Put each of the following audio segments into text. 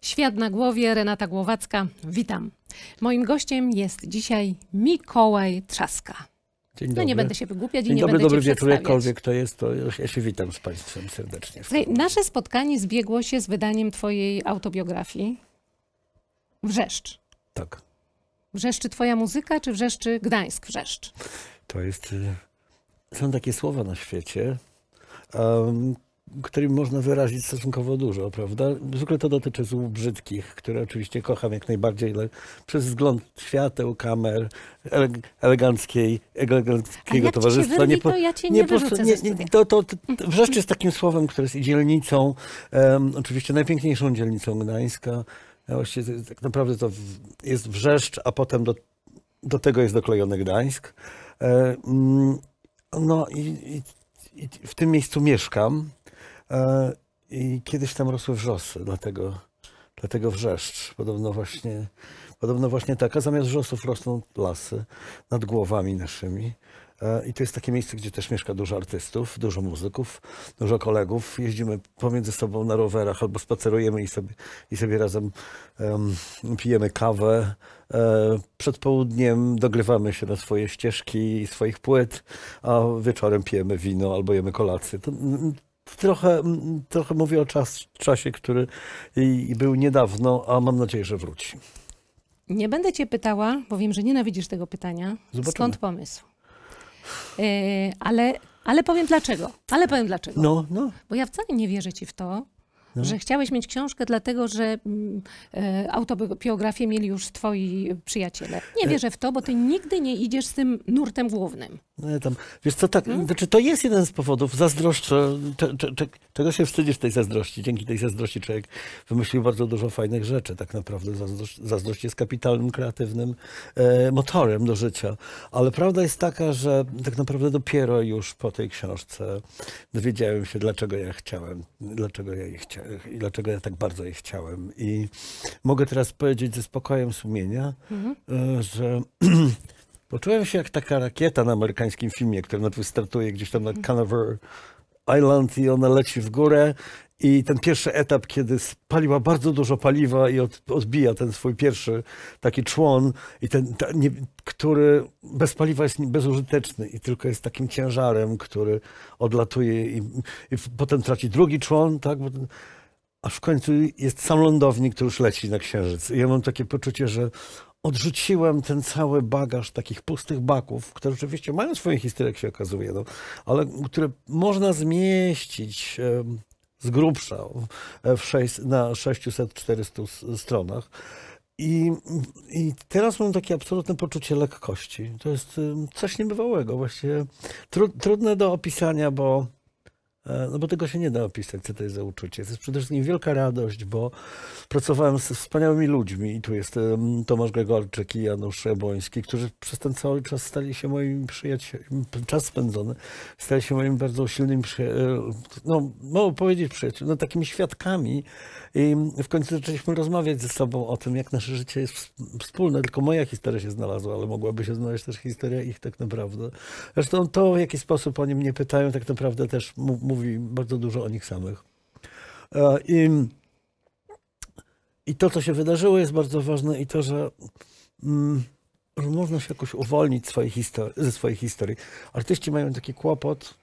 Świat na głowie, Renata Głowacka, witam. Moim gościem jest dzisiaj Mikołaj Trzaska. Dzień no nie będę się wygłupiać Dzień i nie dobry, będę dobry cię wieczór, jakkolwiek to jest, to ja się witam z Państwem serdecznie. Słuchaj, nasze spotkanie zbiegło się z wydaniem Twojej autobiografii Wrzeszcz. Tak. Wrzeszczy Twoja muzyka, czy wrzeszczy Gdańsk Wrzeszcz? To jest... Y, są takie słowa na świecie, um, którym można wyrazić stosunkowo dużo, prawda? Zwykle to dotyczy złów brzydkich, które oczywiście kocham jak najbardziej, ale przez wzgląd świateł, kamer, ele eleganckiej, eleganckiego towarzystwa. nie, po, ja nie, nie, prostu, nie, nie, to, to, to, Wrzeszcz jest takim słowem, które jest dzielnicą, um, oczywiście najpiękniejszą dzielnicą Gdańska. E, właściwie tak naprawdę to jest Wrzeszcz, a potem do, do tego jest doklejony Gdańsk. Um, no i, i, i w tym miejscu mieszkam. E, I kiedyś tam rosły wrzosy, dlatego, dlatego wrzeszcz. Podobno właśnie, podobno właśnie tak, a zamiast wrzosów rosną lasy nad głowami naszymi. E, I to jest takie miejsce, gdzie też mieszka dużo artystów, dużo muzyków, dużo kolegów. Jeździmy pomiędzy sobą na rowerach albo spacerujemy i sobie, i sobie razem um, pijemy kawę. E, przed południem dogrywamy się na swoje ścieżki i swoich płyt, a wieczorem pijemy wino albo jemy kolację. To, trochę, trochę mówię o czas, czasie, który był niedawno, a mam nadzieję, że wróci. Nie będę cię pytała, bo wiem, że nienawidzisz tego pytania. Zobaczymy. Skąd pomysł? Yy, ale, ale powiem dlaczego. Ale powiem dlaczego. No, no. Bo ja wcale nie wierzę ci w to, no. że chciałeś mieć książkę, dlatego że mm, e, autobiografię mieli już twoi przyjaciele. Nie e, wierzę w to, bo ty nigdy nie idziesz z tym nurtem głównym. No, tam, wiesz co, tak, hmm? znaczy to jest jeden z powodów, zazdroszczę, cze, cze, cze, czego się wstydzisz tej zazdrości? Dzięki tej zazdrości człowiek wymyślił bardzo dużo fajnych rzeczy tak naprawdę. Zazdrość, zazdrość jest kapitalnym, kreatywnym e, motorem do życia, ale prawda jest taka, że tak naprawdę dopiero już po tej książce dowiedziałem się, dlaczego ja chciałem, dlaczego ja jej chciałem i dlaczego ja tak bardzo je chciałem. I mogę teraz powiedzieć ze spokojem sumienia, mhm. E, że poczułem się jak taka rakieta na amerykańskim filmie, która startuje gdzieś tam na mhm. Canaveral Island i ona leci w górę i ten pierwszy etap, kiedy spaliła bardzo dużo paliwa i od, odbija ten swój pierwszy taki człon, i ten, ta, nie, który bez paliwa jest bezużyteczny i tylko jest takim ciężarem, który odlatuje i, i potem traci drugi człon, tak? Bo ten, aż w końcu jest sam lądownik, który już leci na Księżyc. I ja mam takie poczucie, że odrzuciłem ten cały bagaż takich pustych baków, które oczywiście mają swoją historię, jak się okazuje, no, ale które można zmieścić z grubsza w sześć, na 600-400 stronach. I, I teraz mam takie absolutne poczucie lekkości. To jest coś niebywałego, właściwie trudne do opisania, bo E, no bo tego się nie da opisać, co to jest za uczucie. To jest przede wszystkim wielka radość, bo pracowałem z wspaniałymi ludźmi i tu jest Tomasz Gregorczyk i Janusz Eboński, którzy przez ten cały czas stali się moimi przyjaciółmi, czas spędzony, stali się moimi bardzo silnymi, przyja- e, no mogę powiedzieć przyjaciółmi, no takimi świadkami i w końcu zaczęliśmy rozmawiać ze sobą o tym, jak nasze życie jest wspólne. Tylko moja historia się znalazła, ale mogłaby się znaleźć też historia ich tak naprawdę. Zresztą to, w jaki sposób oni mnie pytają, tak naprawdę też mówi bardzo dużo o nich samych. E, I, i to, co się wydarzyło, jest bardzo ważne i to, że. Mm, że można się jakoś uwolnić swojej ze swojej historii. Artyści mają taki kłopot,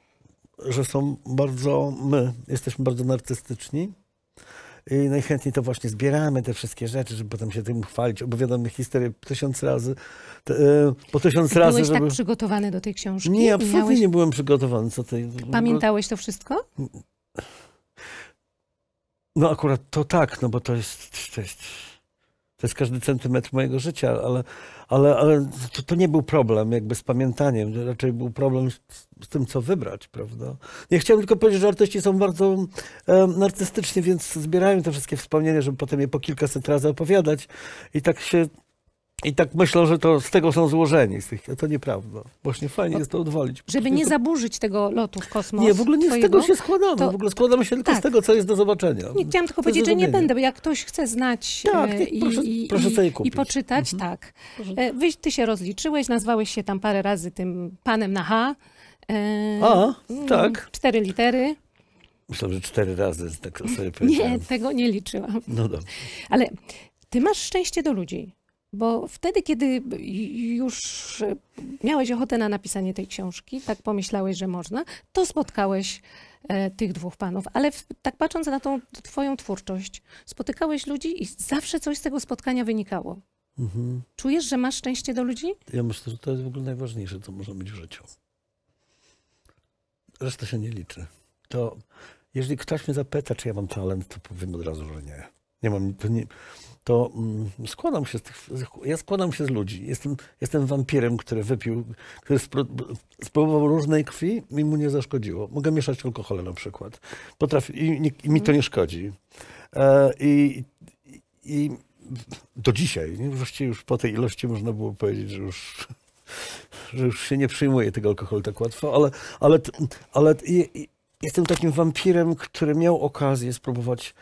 że są bardzo, my jesteśmy bardzo narcystyczni najchętniej to właśnie zbieramy te wszystkie rzeczy, żeby potem się tym chwalić. Opowiadamy historię tysiąc razy. po tysiąc razy. E, byłeś żeby... tak przygotowany do tej książki? Nie, absolutnie miałeś... nie byłem przygotowany. Co ty... Pamiętałeś to wszystko? No akurat to tak, no bo to jest. To jest to jest każdy centymetr mojego życia, ale, ale, ale to, to, nie był problem jakby z pamiętaniem, raczej był problem z, z tym, co wybrać, prawda? Ja chciałem tylko powiedzieć, że artyści są bardzo um, artystyczni, więc zbierają te wszystkie wspomnienia, żeby potem je po kilkaset razy opowiadać i tak się i tak myślą, że to z tego są złożeni. Z tych, to nieprawda. Właśnie fajnie jest to odwolić. Żeby nie zaburzyć tego lotu w kosmos. Nie, w ogóle nie twojego, z tego się składamy. To, w ogóle składamy się tylko tak. z tego, co jest do zobaczenia. Nie, chciałam tylko powiedzieć, że nie będę, bo jak ktoś chce znać tak, e, nie, i, proszę, i, proszę i, poczytać, mhm. tak. E, wy, ty się rozliczyłeś, nazwałeś się tam parę razy tym panem na H. E, A, mm, tak. Cztery litery. Myślę, że cztery razy tak sobie powiedziałem. Nie, tego nie liczyłam. No dobrze. Ale ty masz szczęście do ludzi. Bo wtedy, kiedy już miałeś ochotę na napisanie tej książki, tak pomyślałeś, że można, to spotkałeś e, tych dwóch panów. Ale w, tak patrząc na tą twoją twórczość, spotykałeś ludzi i zawsze coś z tego spotkania wynikało. Mhm. Czujesz, że masz szczęście do ludzi? Ja myślę, że to jest w ogóle najważniejsze, co można mieć w życiu. Reszta się nie liczy. To jeżeli ktoś mnie zapyta, czy ja mam talent, to powiem od razu, że nie. Nie mam. To nie, to mm, składam się z tych, ja składam się z ludzi. Jestem, jestem wampirem, który wypił, który spróbował różnej krwi i mu nie zaszkodziło. Mogę mieszać alkohole na przykład. Potrafi i, i mi to nie szkodzi. E, I, i do dzisiaj, nie? właściwie już po tej ilości można było powiedzieć, że już że już się nie przyjmuje tego alkoholu tak łatwo, ale, ale, ale i, i jestem takim wampirem, który miał okazję spróbować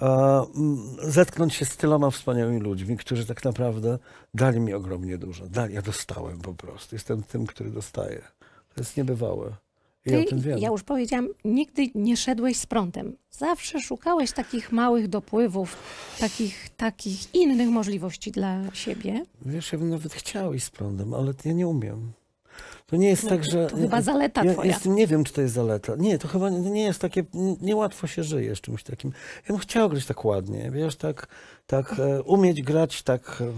Mm, zetknąć się z tyloma wspaniałymi ludźmi, którzy tak naprawdę dali mi ogromnie dużo. Dali, ja dostałem po prostu. Jestem tym, który dostaje. To jest niebywałe. I Ty, ja o tym wiem. Ja już powiedziałam, nigdy nie szedłeś z prądem. Zawsze szukałeś takich małych dopływów, takich, takich innych możliwości dla siebie. Wiesz, ja bym nawet chciał iść z prądem, ale ja nie umiem. To nie jest no, tak, że... To chyba zaleta ja, twoja. Jestem, nie wiem, czy to jest zaleta. Nie, to chyba nie, nie jest takie... Niełatwo się żyje z czymś takim. Ja bym chciał grać tak ładnie, wiesz, tak, tak e, umieć grać tak e,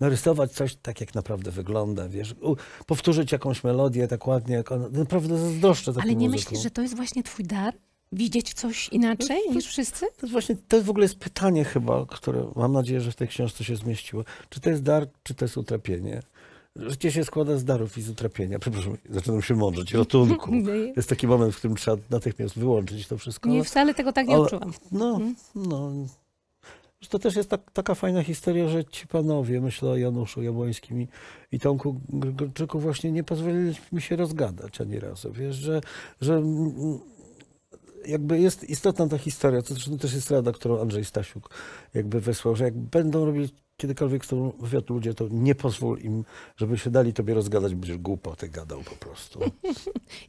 narysować coś tak, jak naprawdę wygląda, wiesz, U, powtórzyć jakąś melodię tak ładnie, jak ona, naprawdę zazdroszczę takim Ale nie muzyką. myślisz, że to jest właśnie twój dar? Widzieć coś inaczej niż wszyscy? To jest właśnie, to jest w ogóle jest pytanie chyba, które mam nadzieję, że w tej książce się zmieściło. Czy to jest dar, czy to jest utrapienie? Życie się składa z darów i z utrapienia. Przepraszam, zaczynam się mądrzeć. Ratunku. No jest taki moment, w którym trzeba natychmiast wyłączyć to wszystko. Nie, wcale tego tak nie ale, odczułam. No, mhm. no. To też jest tak, taka fajna historia, że ci panowie, myślę o Januszu Jabłońskim i, i Tomku Grczyku, właśnie nie pozwolili mi się rozgadać ani razu. Wiesz, że, że jakby jest istotna ta historia, to zresztą też jest rada, którą Andrzej Stasiuk jakby wysłał, że jak będą robić kiedykolwiek z tobą wywiad ludzie, to nie pozwól im, żeby się dali tobie rozgadać, będziesz ty gadał po prostu.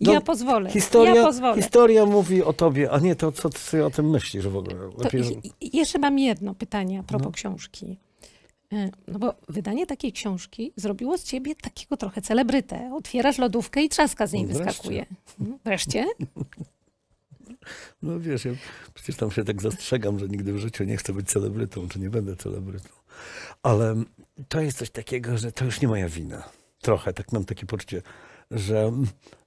No, ja pozwolę. Historia, ja pozwolę. Historia mówi o tobie, a nie to, co ty o tym myślisz w ogóle. Lepiej... Jeszcze mam jedno pytanie a propos no. książki. E, no bo wydanie takiej książki zrobiło z ciebie takiego trochę celebrytę. Otwierasz lodówkę i trzaska z niej no, Wreszcie. wyskakuje. No, wreszcie? No wiesz, ja przecież tam się tak zastrzegam, że nigdy w życiu nie chcę być celebrytą, czy nie będę celebrytą. Ale to jest coś takiego, że to już nie moja wina. Trochę, tak mam takie poczucie, że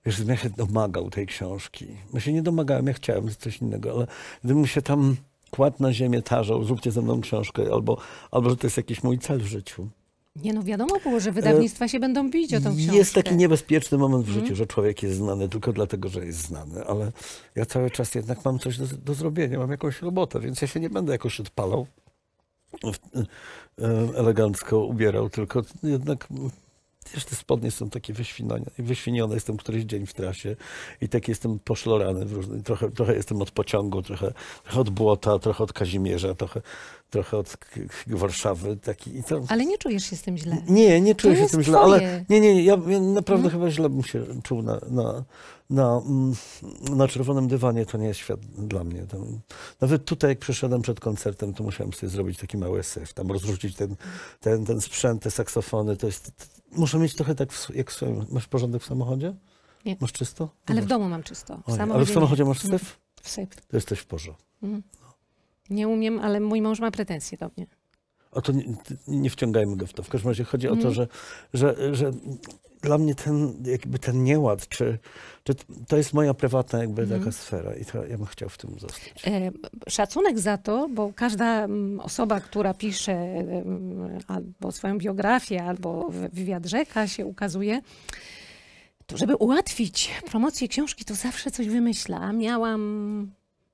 wiesz, ja się domagał tej książki. Ja się nie domagałem, ja chciałem coś innego, ale gdybym się tam kładł na ziemię, tarzał, zróbcie ze mną książkę, albo, albo że to jest jakiś mój cel w życiu, nie no, wiadomo było, że wydawnictwa e, się będą bić o tą książkę. Jest taki niebezpieczny moment w życiu, mhm. że człowiek jest znany tylko dlatego, że jest znany, ale ja cały czas jednak mam coś do, do zrobienia, mam jakąś robotę, więc ja się nie będę jakoś odpalał, e, elegancko ubierał, tylko jednak jeszcze te spodnie są takie wyświnione. Jestem któryś dzień w trasie i tak jestem poszlorany. trochę, trochę jestem od pociągu, trochę, trochę od błota, trochę od Kazimierza, trochę, trochę od Warszawy. Taki, i to... Ale nie czujesz się z tym źle. Nie, nie czuję to się z tym źle, ale nie, nie, ja, ja naprawdę mhm. chyba źle bym się czuł na, na, na, mm, na czerwonym dywanie, to nie jest świat dla mnie. Tam, nawet tutaj, jak przyszedłem przed koncertem, to musiałem sobie zrobić taki mały syf, tam rozrzucić ten, ten, ten sprzęt, te saksofony, to jest... To, muszę mieć trochę tak, w, jak w swoim... Masz porządek w samochodzie? Nie. Masz czysto? Ale w domu mam czysto. W ale w samochodzie masz mhm. syf? W syf. To jesteś w porze. Mhm. Nie umiem, ale mój mąż ma pretensje do mnie. O to nie, nie wciągajmy go w to. W każdym razie chodzi o to, mhm. że, że, że dla mnie ten, jakby ten nieład, czy, czy to jest moja prywatna jakby mm. taka sfera i to ja bym chciał w tym zostać. E, szacunek za to, bo każda mm, osoba, która pisze mm, albo swoją biografię, albo wywiad rzeka się ukazuje, to żeby ułatwić promocję książki, to zawsze coś wymyśla. Miałam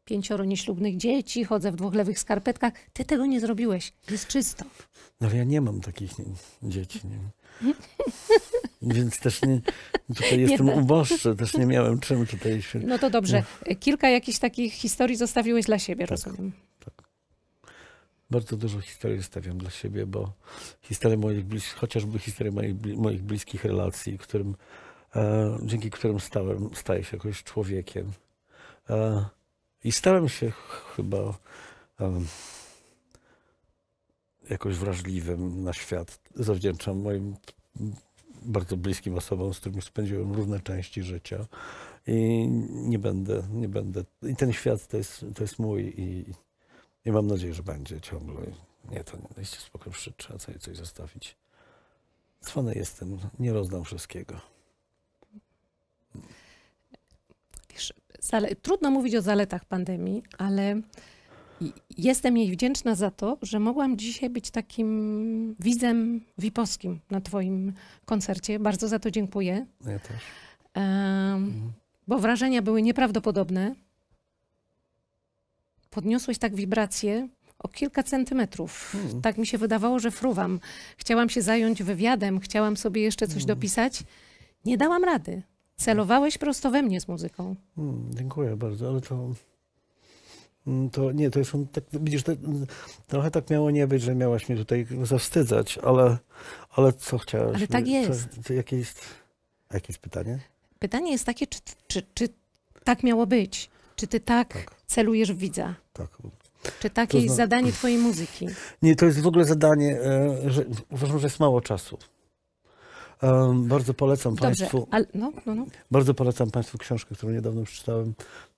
pięcioro nieślubnych dzieci, chodzę w dwóch lewych skarpetkach. Ty tego nie zrobiłeś. Jest czysto. No ja nie mam takich nie, dzieci. Nie. Więc też nie, tutaj jestem nie tak. uboższy, też nie miałem czym tutaj się... No to dobrze. No. Kilka jakichś takich historii zostawiłeś dla siebie, tak, rozumiem. Tak. Bardzo dużo historii zostawiam dla siebie, bo historię moich bliskich, chociażby historię moich, moich bliskich relacji, którym, e, dzięki którym stałem, staję się jakoś człowiekiem. E, i stałem się chyba um, jakoś wrażliwym na świat. Zawdzięczam moim bardzo bliskim osobom, z którymi spędziłem różne części życia. I nie będę, nie będę. I ten świat to jest, to jest mój i, i mam nadzieję, że będzie ciągle. Nie, to nie dajcie spokojnie, trzeba sobie coś zostawić. Cwany jestem, nie rozdam wszystkiego. zale... trudno mówić o zaletach pandemii, ale jestem jej wdzięczna za to, że mogłam dzisiaj być takim widzem wipowskim na twoim koncercie. Bardzo za to dziękuję. Ja też. Um, Bo wrażenia były nieprawdopodobne. Podniosłeś tak wibracje o kilka centymetrów. Hmm. Tak mi się wydawało, że fruwam. Chciałam się zająć wywiadem, chciałam sobie jeszcze coś hmm. dopisać. Nie dałam rady. Celowałeś prosto we mnie z muzyką. Hmm, dziękuję bardzo, ale to... Mm, to nie, to jest, tak, widzisz, to, trochę tak miało nie być, że miałaś mnie tutaj zawstydzać, ale, ale co chciałaś? Ale tak jest. Co, co, jakie jest. pytanie? Pytanie jest takie, czy, czy, czy tak miało być? Czy ty tak, tak. celujesz w widza? Tak. Czy takie to jest zna... zadanie twojej muzyki? Nie, to jest w ogóle zadanie, e, że uważam, że jest mało czasu. Um, bardzo polecam Dobrze, Państwu. Ale, no, no, no. Bardzo polecam Państwu książkę, którą niedawno przeczytałem.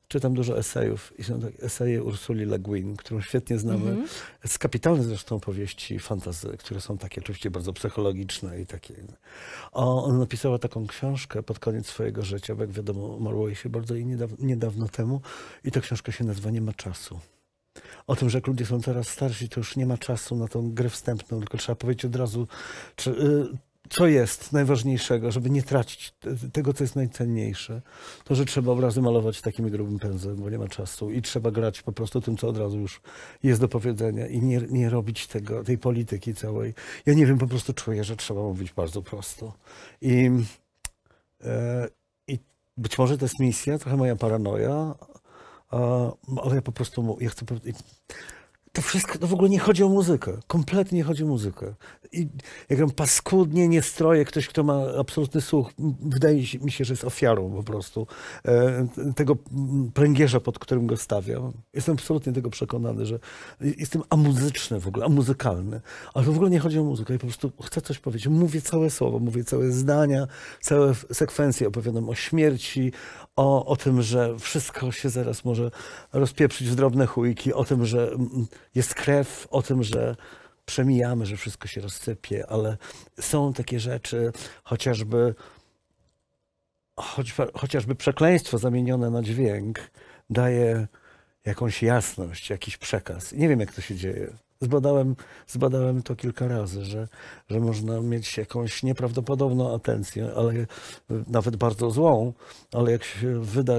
Czytam dużo esejów i są tak eseje Ursuli Le Guin, którą świetnie znamy, mm -hmm. z kapitalnych zresztą powieści fantazy, które są takie oczywiście bardzo psychologiczne i takie. O, ona napisała taką książkę pod koniec swojego życia, bo jak wiadomo umarło jej się bardzo i niedawno, niedawno temu i ta książka się nazywa Nie ma czasu o tym, że jak ludzie są coraz starsi, to już nie ma czasu na tą grę wstępną, tylko trzeba powiedzieć od razu, czy, y, co jest najważniejszego, żeby nie tracić tego, co jest najcenniejsze, to że trzeba obrazy malować takim grubym pędzlem, bo nie ma czasu i trzeba grać po prostu tym, co od razu już jest do powiedzenia i nie, nie robić tego, tej polityki całej. Ja nie wiem, po prostu czuję, że trzeba mówić bardzo prosto. I, e, i być może to jest misja, trochę moja paranoja, a, ale ja po prostu ja chcę to wszystko, to w ogóle nie chodzi o muzykę. Kompletnie nie chodzi o muzykę. I jak gram paskudnie, nie stroję, ktoś, kto ma absolutny słuch, wydaje mi się, że jest ofiarą po prostu e, tego pręgierza, pod którym go stawiam. Jestem absolutnie tego przekonany, że jestem amuzyczny w ogóle, amuzykalny, ale w ogóle nie chodzi o muzykę. Ja po prostu chcę coś powiedzieć. Mówię całe słowo, mówię całe zdania, całe sekwencje opowiadam o śmierci, o, o tym, że wszystko się zaraz może rozpieprzyć w drobne chujki, o tym, że mm, jest krew o tym, że przemijamy, że wszystko się rozsypie, ale są takie rzeczy, chociażby, choć, chociażby przekleństwo zamienione na dźwięk daje jakąś jasność, jakiś przekaz. Nie wiem, jak to się dzieje. Zbadałem, zbadałem to kilka razy, że, że można mieć jakąś nieprawdopodobną atencję, ale e, nawet bardzo złą, ale jak się wyda,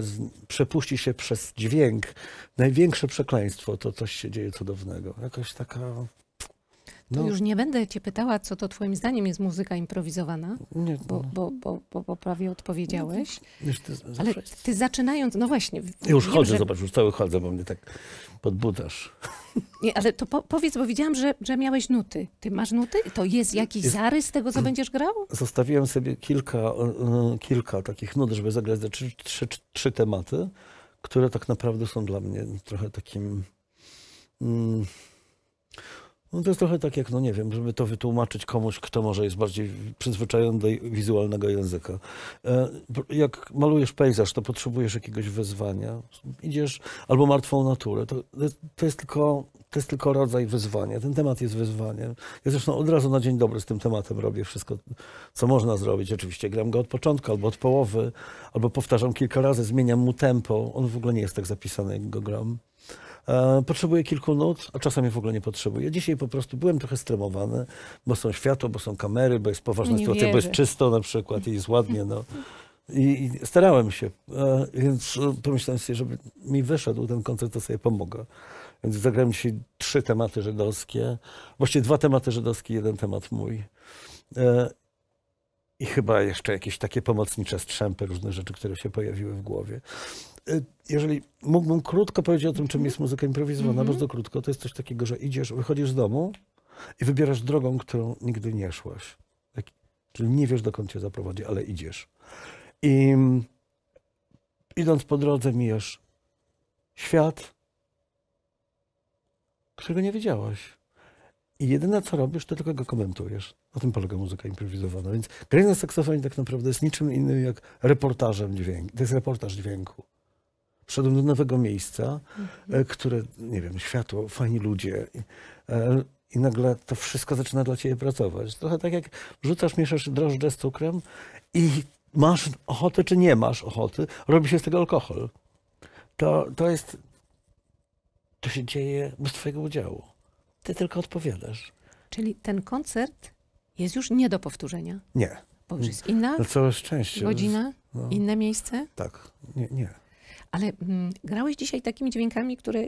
przepuści się przez dźwięk, największe przekleństwo, to coś się dzieje cudownego. Jakoś taka to no. już nie będę cię pytała, co to twoim zdaniem jest muzyka improwizowana, nie, bo, no. bo, bo, bo, bo prawie odpowiedziałeś. No, Ale ty zaczynając, no właśnie. Już chodzę, że... zobacz, już cały chodzę, bo mnie tak podbudasz. Nie, ale to po, powiedz, bo widziałam, że, że miałeś nuty. Ty masz nuty? To jest jakiś jest... zarys tego, co będziesz grał? Zostawiłem sobie kilka, kilka takich nut, żeby zagrać trzy, trzy, trzy tematy, które tak naprawdę są dla mnie trochę takim... Mm, no to jest trochę tak jak, no nie wiem, żeby to wytłumaczyć komuś, kto może jest bardziej przyzwyczajony do wizualnego języka. E, jak malujesz pejzaż, to potrzebujesz jakiegoś wezwania. Idziesz albo martwą naturę. To, to, jest tylko, to jest tylko rodzaj wyzwania. Ten temat jest wyzwaniem. Ja zresztą od razu na dzień dobry z tym tematem robię wszystko, co można zrobić. Oczywiście gram go od początku albo od połowy, albo powtarzam kilka razy, zmieniam mu tempo. On w ogóle nie jest tak zapisany, jak go gram. E, potrzebuję kilku nut, a czasami w ogóle nie potrzebuję. Dzisiaj po prostu byłem trochę stremowany, bo są światło, bo są kamery, bo jest poważna sytuacja, wierzy. bo jest czysto na przykład i jest ładnie. No. I, I, starałem się, e, więc e, pomyślałem sobie, żeby mi wyszedł ten koncert, to sobie pomogę. Więc zagrałem dzisiaj trzy tematy żydowskie, właściwie dwa tematy żydowskie, jeden temat mój. I chyba jeszcze jakieś takie pomocnicze strzępy, różne rzeczy, które się pojawiły w głowie. Y, jeżeli mógłbym krótko powiedzieć o tym, czym jest muzyka improwizowana, mm -hmm. bardzo krótko, to jest coś takiego, że idziesz, wychodzisz z domu i wybierasz drogą, którą nigdy nie szłaś. Tak, czyli nie wiesz, dokąd cię zaprowadzi, ale idziesz. I mm, idąc po drodze mijasz świat, którego nie widziałaś, I jedyne, co robisz, to tylko go komentujesz. Na tym polega muzyka improwizowana. Więc granie na saksofonie tak naprawdę jest niczym innym jak reportażem dźwięku. To jest reportaż dźwięku. Wszedłem do nowego miejsca, e, mhm. które, nie wiem, światło, fajni ludzie. E, I nagle to wszystko zaczyna dla ciebie pracować. Trochę tak jak rzucasz, mieszasz drożdże z cukrem i masz ochotę czy nie masz ochoty, robi się z tego alkohol. To, to jest, to się dzieje bez twojego udziału. Ty tylko odpowiadasz. Czyli ten koncert jest już nie do powtórzenia? Nie. Bo już jest inna? Na całe szczęście. Godzina? No. Inne miejsce? Tak, nie. nie. Ale mm, grałeś dzisiaj takimi dźwiękami, które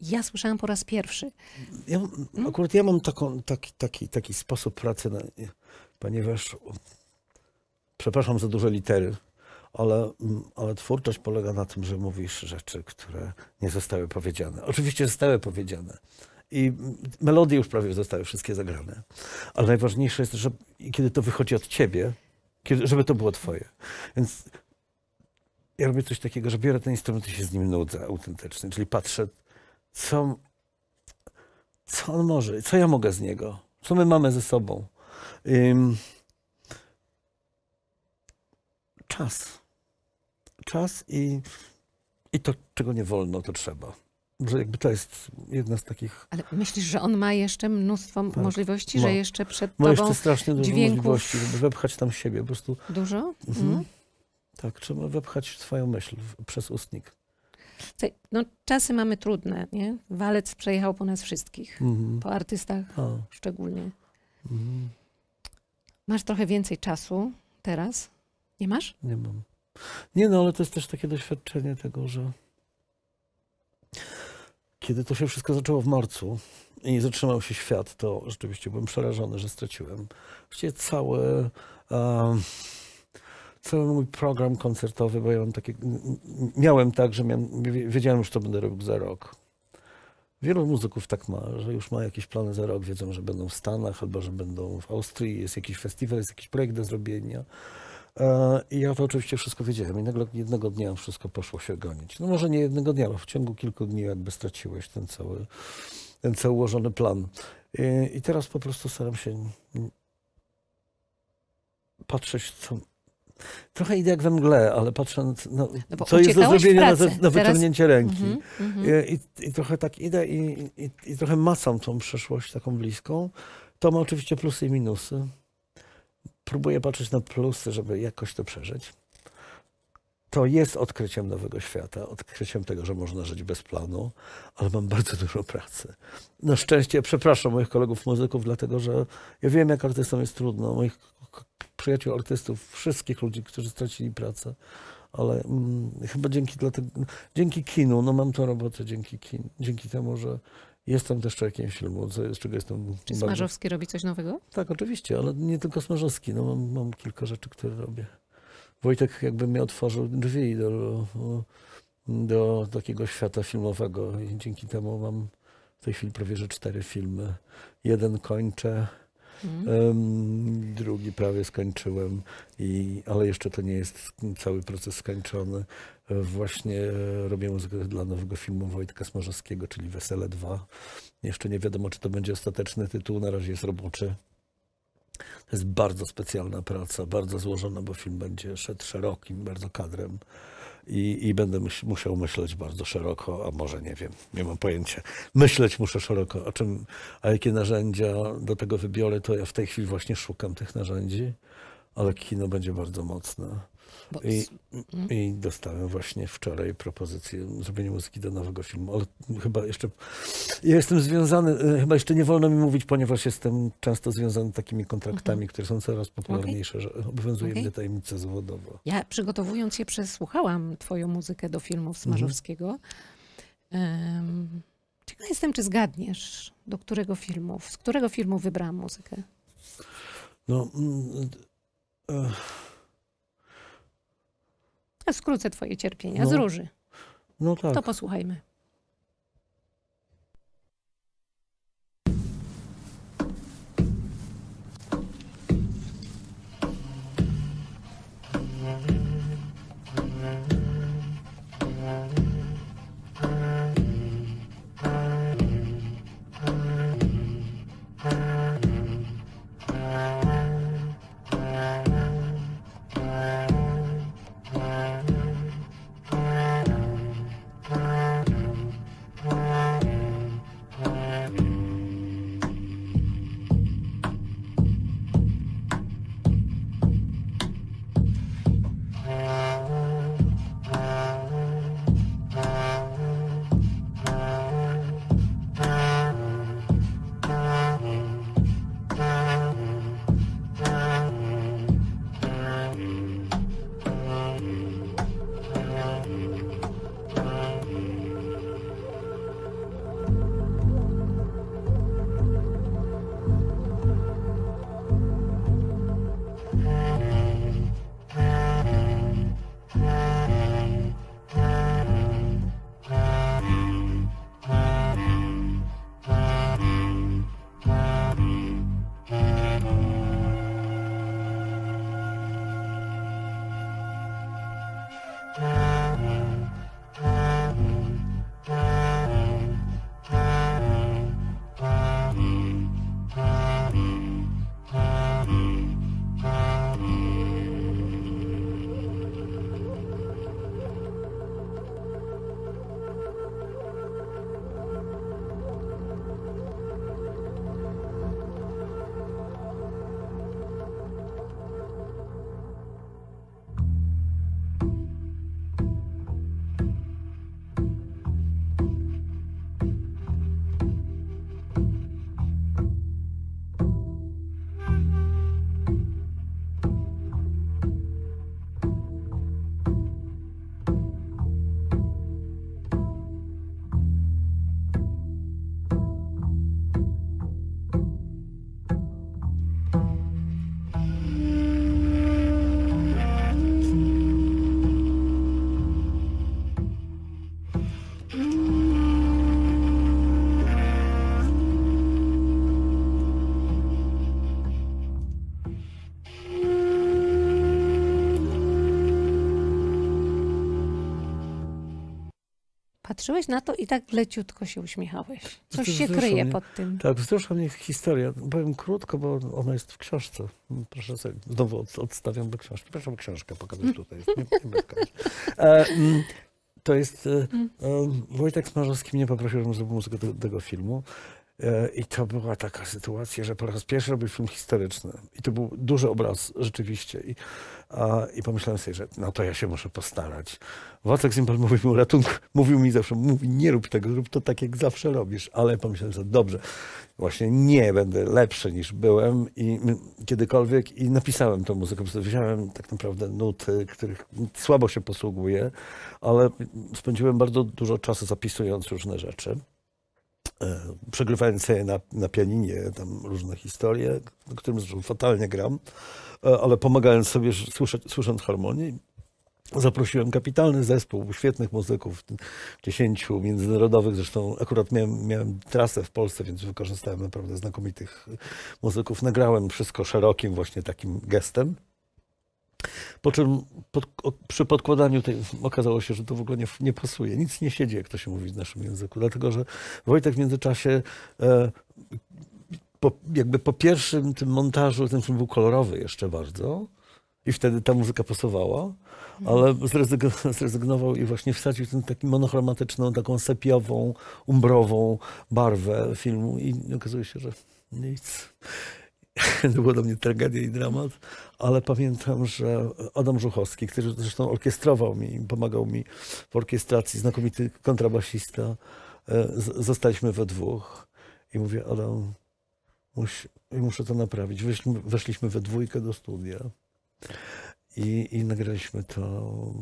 ja słyszałam po raz pierwszy. Ja, hmm? Akurat ja mam taką, taki, taki, taki sposób pracy, na, ponieważ przepraszam za duże litery, ale, mm, ale twórczość polega na tym, że mówisz rzeczy, które nie zostały powiedziane. Oczywiście zostały powiedziane. I mm, melodie już prawie zostały wszystkie zagrane. Ale najważniejsze jest, że kiedy to wychodzi od ciebie, kiedy, żeby to było twoje. Więc ja robię coś takiego, że biorę ten instrument i się z nim nudzę autentycznie. Czyli patrzę, co, co on może, co ja mogę z niego, co my mamy ze sobą. czas. Czas i, i to, czego nie wolno, to trzeba. Że jakby to jest jedna z takich. Ale myślisz, że on ma jeszcze mnóstwo tak. możliwości, ma. że jeszcze przed ma tobą. Ma jeszcze strasznie dużo dźwięków... możliwości, żeby wepchać tam siebie. Po prostu. Dużo? Mhm. mhm. Tak, trzeba wepchać swoją myśl przez ustnik. No, czasy mamy trudne, nie? Walec przejechał po nas wszystkich, mhm. po artystach A. szczególnie. Mhm. Masz trochę więcej czasu teraz? Nie masz? Nie mam. Nie no, ale to jest też takie doświadczenie tego, że kiedy to się wszystko zaczęło w marcu i zatrzymał się świat, to rzeczywiście byłem przerażony, że straciłem właściwie całe... Um, cały mój program koncertowy, bo ja mam takie, miałem tak, że miałem, wiedziałem już, co będę robił za rok. Wielu muzyków tak ma, że już ma jakieś plany za rok, wiedzą, że będą w Stanach albo że będą w Austrii, jest jakiś festiwal, jest jakiś projekt do zrobienia. E, I ja to oczywiście wszystko wiedziałem i nagle jednego dnia wszystko poszło się gonić. No może nie jednego dnia, ale w ciągu kilku dni jakby straciłeś ten cały, ten cały ułożony plan. I, e, i teraz po prostu staram się mm, patrzeć, co, trochę idę jak we mgle, ale patrząc, no, no co jest do zrobienia na, na wyciągnięcie Teraz... ręki. Mm -hmm, I, I, trochę tak idę i, i, i trochę masam tą przeszłość taką bliską. To ma oczywiście plusy i minusy. Próbuję patrzeć na plusy, żeby jakoś to przeżyć. To jest odkryciem nowego świata, odkryciem tego, że można żyć bez planu, ale mam bardzo dużo pracy. Na szczęście przepraszam moich kolegów muzyków, dlatego że ja wiem, jak artystom jest trudno. Moich przyjaciół artystów, wszystkich ludzi, którzy stracili pracę, ale mm, chyba dzięki, dlatego, dzięki kinu, no mam tą robotę dzięki kinu, dzięki temu, że jestem też człowiekiem filmu, z czego jestem Czy Smarzowski robi coś nowego? Tak, oczywiście, ale nie tylko Smarzowski, no mam, mam kilka rzeczy, które robię. Wojtek jakby mnie otworzył drzwi do, do takiego świata filmowego i dzięki temu mam w tej chwili prawie że cztery filmy. Jeden kończę, Mm. Drugi prawie skończyłem, i, ale jeszcze to nie jest cały proces skończony. Właśnie e, robię muzykę dla nowego filmu Wojtka Smorzowskiego, czyli Wesele 2. Jeszcze nie wiadomo, czy to będzie ostateczny tytuł, na razie jest roboczy. To jest bardzo specjalna praca, bardzo złożona, bo film będzie szedł szerokim bardzo kadrem i, i będę myś, musiał myśleć bardzo szeroko, a może nie wiem, nie mam pojęcia. Myśleć muszę szeroko o czym, a jakie narzędzia do tego wybiorę, to ja w tej chwili właśnie szukam tych narzędzi, ale kino będzie bardzo mocne. I, mm. I, dostałem właśnie wczoraj propozycję zrobienia muzyki do nowego filmu, ale chyba jeszcze, ja jestem związany, e, chyba jeszcze nie wolno mi mówić, ponieważ jestem często związany takimi kontraktami, mhm. które są coraz popularniejsze, okay. że obowiązuje okay. mnie tajemnica zawodowa. Ja przygotowując się przesłuchałam twoją muzykę do filmów Smarzowskiego. Mhm. Um, jestem, czy zgadniesz, do którego filmu, z którego filmu wybrałam muzykę? No... Mm, uh. Ja skrócę twoje cierpienia no. z róży. No tak. To posłuchajmy. patrzyłeś na to i tak leciutko się uśmiechałeś. Coś się kryje mnie. pod tym. Tak, wzrusza mnie historia. Powiem krótko, bo ona jest w książce. Proszę sobie, znowu od, odstawiam do książki. Przepraszam, książkę pokażę mm. tutaj. Nie, nie e, mm, to jest... E, mm. e, Wojtek Smarzowski mnie poprosił, żebym zrobił muzykę do tego filmu. E, I to była taka sytuacja, że po raz pierwszy robił film historyczny. I to był duży obraz, rzeczywiście. I, a, i pomyślałem sobie, że no to ja się muszę postarać. Wacek Zimbal mówił mi ratunku, mówił mi zawsze, mówi nie rób tego, rób to tak jak zawsze robisz. Ale pomyślałem sobie, dobrze, właśnie nie, będę lepszy niż byłem i kiedykolwiek. I napisałem tą muzykę, wziąłem tak naprawdę nuty, których słabo się posługuję, ale spędziłem bardzo dużo czasu zapisując różne rzeczy. E, przegrywając sobie na, na pianinie tam różne historie, którym zresztą fatalnie gram, e, ale pomagając sobie słysząc harmonię. Zaprosiłem kapitalny zespół świetnych muzyków, dziesięciu międzynarodowych. Zresztą akurat miałem, miałem trasę w Polsce, więc wykorzystałem naprawdę znakomitych muzyków. Nagrałem wszystko szerokim właśnie takim gestem. Po czym pod, przy podkładaniu tej, okazało się, że to w ogóle nie, nie, pasuje. Nic nie siedzi, jak to się mówi w naszym języku. Dlatego, że Wojtek w międzyczasie e, po, jakby po pierwszym tym montażu, ten film był kolorowy jeszcze bardzo i wtedy ta muzyka pasowała, mhm. ale zrezygnował i właśnie wsadził ten taki monochromatyczną, taką sepiową, umbrową barwę filmu i okazuje się, że nic. to było dla mnie tragedia i dramat, ale pamiętam, że Adam Żuchowski, który zresztą orkiestrował mi, pomagał mi w orkiestracji, znakomity kontrabasista, e, zostaliśmy we dwóch i mówię, Adam, muszę to naprawić. weszliśmy we dwójkę do studia. I, I nagraliśmy to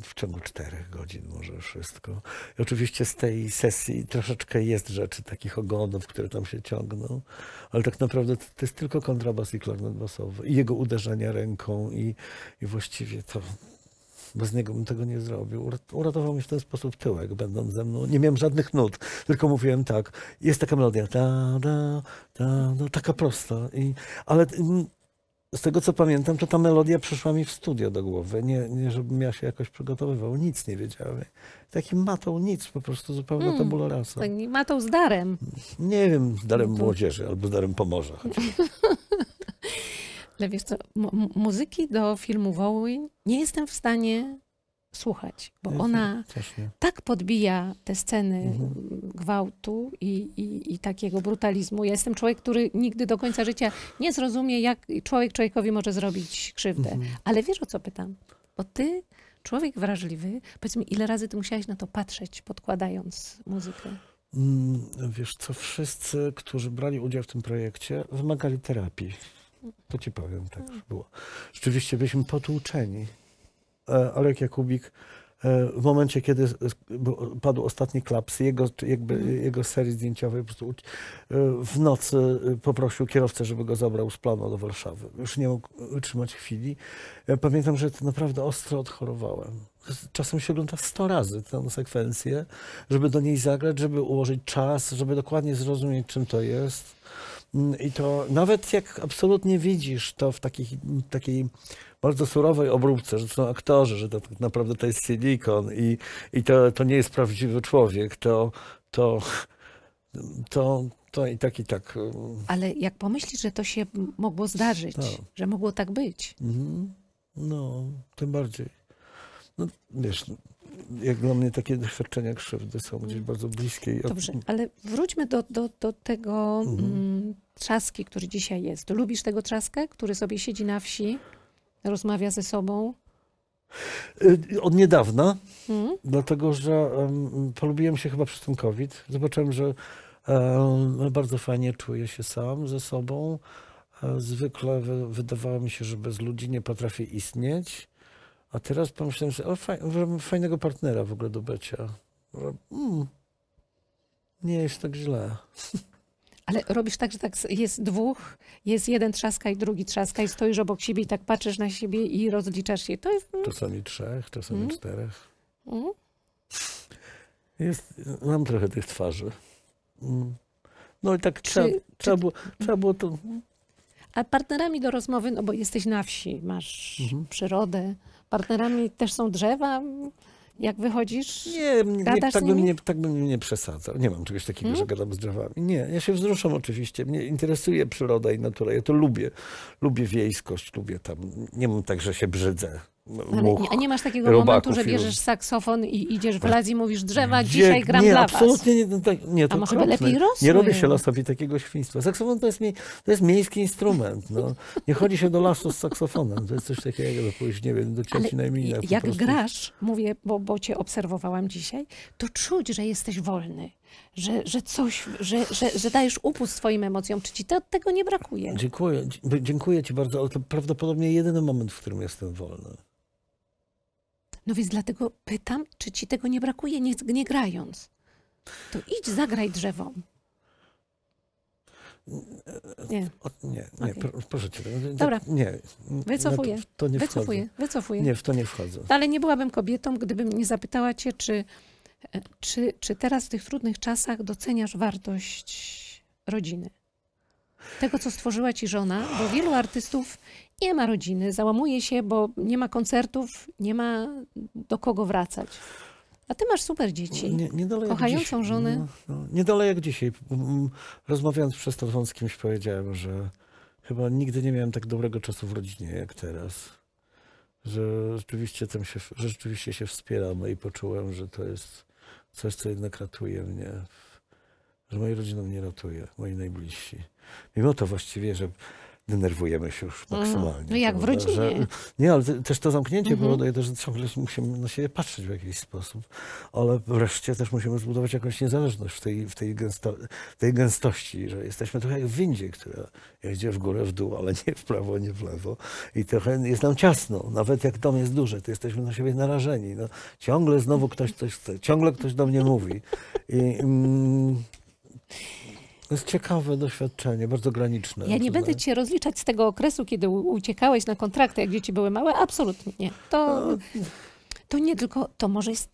w ciągu czterech godzin może wszystko. I oczywiście z tej sesji troszeczkę jest rzeczy takich ogonów, które tam się ciągną, ale tak naprawdę to, to jest tylko kontrabas i klarnet basowy i jego uderzenia ręką i, i właściwie to bez niego bym tego nie zrobił. Uratował mi w ten sposób tyłek, będąc ze mną. Nie miałem żadnych nut, tylko mówiłem tak. Jest taka melodia, ta, da, ta, da, no, taka prosta. I, ale mm, z tego co pamiętam, to ta melodia przyszła mi w studio do głowy. Nie, nie żebym ja się jakoś przygotowywał, nic nie wiedziałem. Taki matą nic, po prostu zupełnie mm, tabula rasa. Matą z darem. Nie wiem, z darem no to... młodzieży albo z darem Pomorza. Ale wiesz co, muzyki do filmu Wołuj nie jestem w stanie słuchać, bo mhm, ona tak podbija te sceny mhm. gwałtu i, i, i, takiego brutalizmu. Ja jestem człowiek, który nigdy do końca życia nie zrozumie, jak człowiek człowiekowi może zrobić krzywdę. Mhm. Ale wiesz o co pytam? Bo ty, człowiek wrażliwy, powiedz mi, ile razy ty musiałeś na to patrzeć, podkładając muzykę? Mm, wiesz co, wszyscy, którzy brali udział w tym projekcie, wymagali terapii. To ci powiem, tak mm. było. Rzeczywiście byliśmy potłuczeni E, Alek Jakubik e, w momencie, kiedy padł ostatni klaps, jego, jakby, mhm. jego serii zdjęciowej e, w nocy poprosił kierowcę, żeby go zabrał z planu do Warszawy. Już nie mógł utrzymać chwili. Pamiętam, że to naprawdę ostro odchorowałem. Czasem się ogląda 100 razy tę sekwencję, żeby do niej zagrać, żeby ułożyć czas, żeby dokładnie zrozumieć, czym to jest. Mm, I to nawet jak absolutnie widzisz to w takich, takiej bardzo surowej obróbce, że to są aktorzy, że to tak naprawdę to jest silikon i, i to, to nie jest prawdziwy człowiek, to, to, to, to i tak, i tak. Ale jak pomyślisz, że to się mogło zdarzyć, tak. że mogło tak być. Mhm. No, tym bardziej. No, wiesz, jak dla mnie takie doświadczenia krzywdy są gdzieś mm. bardzo bliskie. Dobrze, ale wróćmy do, do, do tego mhm. Mm, trzaski, który dzisiaj jest. Lubisz tego trzaskę, który sobie siedzi na wsi? rozmawia ze sobą? Y, od niedawna, hmm? dlatego że um, polubiłem się chyba przez ten COVID. Zobaczyłem, że um, bardzo fajnie czuję się sam ze sobą. E, zwykle wy, wydawało mi się, że bez ludzi nie potrafię istnieć, a teraz pomyślałem sobie, o faj, fajnego partnera w ogóle do bycia. Mm, nie jest tak źle. Ale robisz tak, że tak jest dwóch, jest jeden trzaska i drugi trzaska i stoisz obok siebie i tak patrzysz na siebie i rozliczasz się. To jest... Czasami trzech, czasami mm. czterech. Mm. Jest, mam trochę tych twarzy. Mm. No i tak czy, trzeba, czy... Trzeba, było, trzeba było to... A partnerami do rozmowy, no bo jesteś na wsi, masz mhm. przyrodę. Partnerami też są drzewa, jak wychodzisz, nie, nie, gadasz tak, bym nie tak bym nie przesadzał. Nie mam czegoś takiego, hmm? że gadam z drzewami. Nie, ja się wzruszam oczywiście. Mnie interesuje przyroda i natura. Ja to lubię. Lubię wiejskość, lubię tam. Nie mam tak, że się brzydzę Much, a nie masz takiego momentu, że bierzesz saksofon i idziesz w las i mówisz drzewa, Gdzie, dzisiaj gram nie, dla absolutnie was. Nie, nie, to a może by lepiej rosły. Nie robi się lasowi takiego świństwa. Saksofon to jest, to jest miejski instrument. No. Nie chodzi się do lasu z saksofonem. To jest coś takiego, że pójść, nie wiem, do cięci na imienia. Jak grasz, mówię, bo, bo cię obserwowałam dzisiaj, to czuć, że jesteś wolny że, że coś, że, że, że dajesz upust swoim emocjom, czy ci te, tego nie brakuje? Dziękuję, dziękuję ci bardzo, ale to prawdopodobnie jedyny moment, w którym jestem wolny. No więc dlatego pytam, czy ci tego nie brakuje, nie, nie grając. To idź, zagraj drzewo. Nie. O, nie, nie okay. proszę cię. Dobra. Nie. Wycofuję. No to, to nie wycofuję, wycofuję. Nie, w to nie wchodzę. Ale nie byłabym kobietą, gdybym nie zapytała cię, czy czy, czy teraz w tych trudnych czasach doceniasz wartość rodziny? Tego, co stworzyła ci żona, bo wielu artystów nie ma rodziny, załamuje się, bo nie ma koncertów, nie ma do kogo wracać. A ty masz super dzieci, nie, nie kochającą dziś, żonę. No, no nie dalej jak dzisiaj. Mm, rozmawiając przez telefon z kimś powiedziałem, że chyba nigdy nie miałem tak dobrego czasu w rodzinie jak teraz. Że rzeczywiście, tam się, że rzeczywiście się wspieramy i poczułem, że to jest coś, co jednak ratuje mnie, że moja rodzina mnie ratuje, moi najbliżsi. Mimo to właściwie, że denerwujemy się już mhm. maksymalnie. No jak prawda? w rodzinie. Że, nie, ale też to zamknięcie mhm. powoduje też, że ciągle musimy na siebie patrzeć w jakiś sposób, ale wreszcie też musimy zbudować jakąś niezależność w tej, w tej, gęsto, tej gęstości, że jesteśmy trochę jak w windzie, która jedzie w górę, w dół, ale nie w prawo, nie w lewo i trochę jest nam ciasno, nawet jak dom jest duży, to jesteśmy na siebie narażeni. No, ciągle znowu ktoś coś chce, ciągle ktoś do mnie mówi. I, mm, to jest ciekawe doświadczenie, bardzo graniczne. Ja nie będę cię rozliczać z tego okresu, kiedy uciekałeś na kontrakty, jak dzieci były małe. Absolutnie nie. To, to nie tylko, to może jest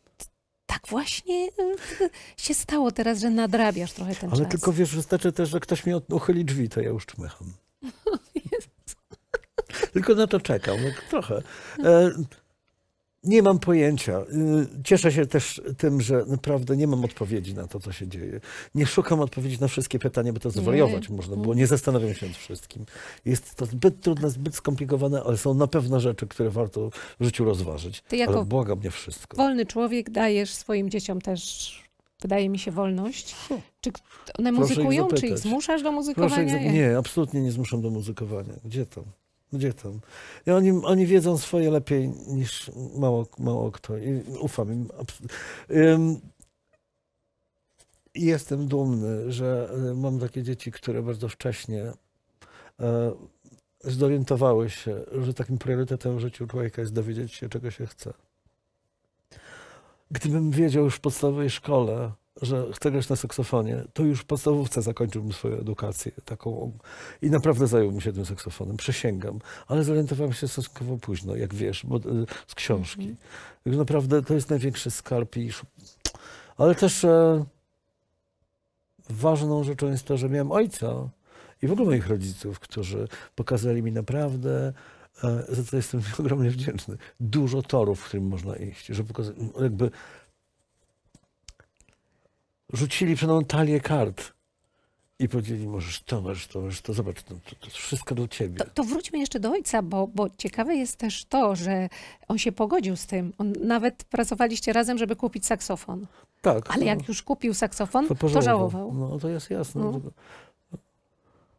tak właśnie y, się stało teraz, że nadrabiasz trochę ten Ale czas. Ale tylko wiesz, wystarczy też, że ktoś mi uchyli drzwi, to ja już czmycham. Tylko na to czekam, tak trochę. E nie mam pojęcia. Y, cieszę się też tym, że naprawdę nie mam odpowiedzi na to, co się dzieje. Nie szukam odpowiedzi na wszystkie pytania, by to zwariować można było. Nie zastanawiam się nad wszystkim. Jest to zbyt trudne, zbyt skomplikowane, ale są na pewno rzeczy, które warto w życiu rozważyć. Ty jako ale błagam wszystko. Wolny człowiek dajesz swoim dzieciom też wydaje mi się, wolność. Czy one muzykują, ich czy ich zmuszasz do muzykowania? Ich nie, absolutnie nie zmuszam do muzykowania. Gdzie to? Gdzie tam? I oni, oni wiedzą swoje lepiej niż mało, mało kto. I ufam im. jestem dumny, że y, mam takie dzieci, które bardzo wcześnie e, zdorientowały się, że takim priorytetem w życiu człowieka jest dowiedzieć się, czego się chce. Gdybym wiedział już w podstawowej szkole, że chcę grać na saksofonie, to już w podstawówce zakończyłbym swoją edukację taką i naprawdę zająłbym się tym saksofonem, przysięgam. Ale zorientowałem się stosunkowo późno, jak wiesz, bo, y, z książki. Tak naprawdę to jest największy skarb i... Ale też e, ważną rzeczą jest to, że miałem ojca i w ogóle moich rodziców, którzy pokazali mi naprawdę e, za co jestem ogromnie wdzięczny. Dużo torów, w którym można iść, że pokazać, jakby rzucili przed mną talię kart i powiedzieli, możesz to, możesz to, możesz to, zobacz, to, to, to wszystko do ciebie. To, to, wróćmy jeszcze do ojca, bo, bo ciekawe jest też to, że on się pogodził z tym. On, nawet pracowaliście razem, żeby kupić saksofon. Tak. Ale no, jak już kupił saksofon, to, to żałował. No to jest jasne. No.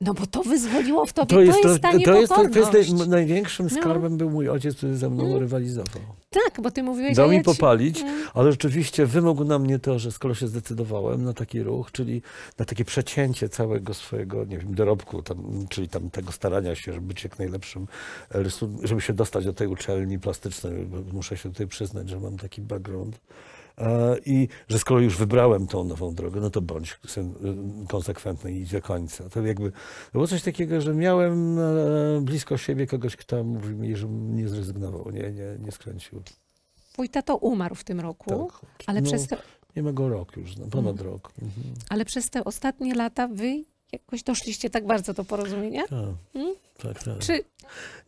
No bo to wyzwoliło w tobie, to jest, to, to jest To jest, to jest największym no. skarbem no. był mój ojciec, który ze mną mm. rywalizował. Tak, bo ty mówiłeś, Dał mi ja ci... popalić, no. ale rzeczywiście wymógł na mnie to, że skoro się zdecydowałem na taki ruch, czyli na takie przecięcie całego swojego, nie wiem, dorobku, tam, czyli tam tego starania się, żeby być jak najlepszym, e, żeby się dostać do tej uczelni plastycznej, muszę się tutaj przyznać, że mam taki background i że skoro już wybrałem tą nową drogę, no to bądź y, konsekwentny i idź do końca. To jakby było coś takiego, że miałem e, blisko siebie kogoś, kto mówił mi, że nie zrezygnował, nie, nie, nie skręcił. Twój tato umarł w tym roku, tak. ale no, przez te... Nie ma go rok już, no, ponad mm. rok. Mhm. Ale przez te ostatnie lata wy jakoś doszliście tak bardzo do porozumienia? Tak, hmm? tak, tak. Czy,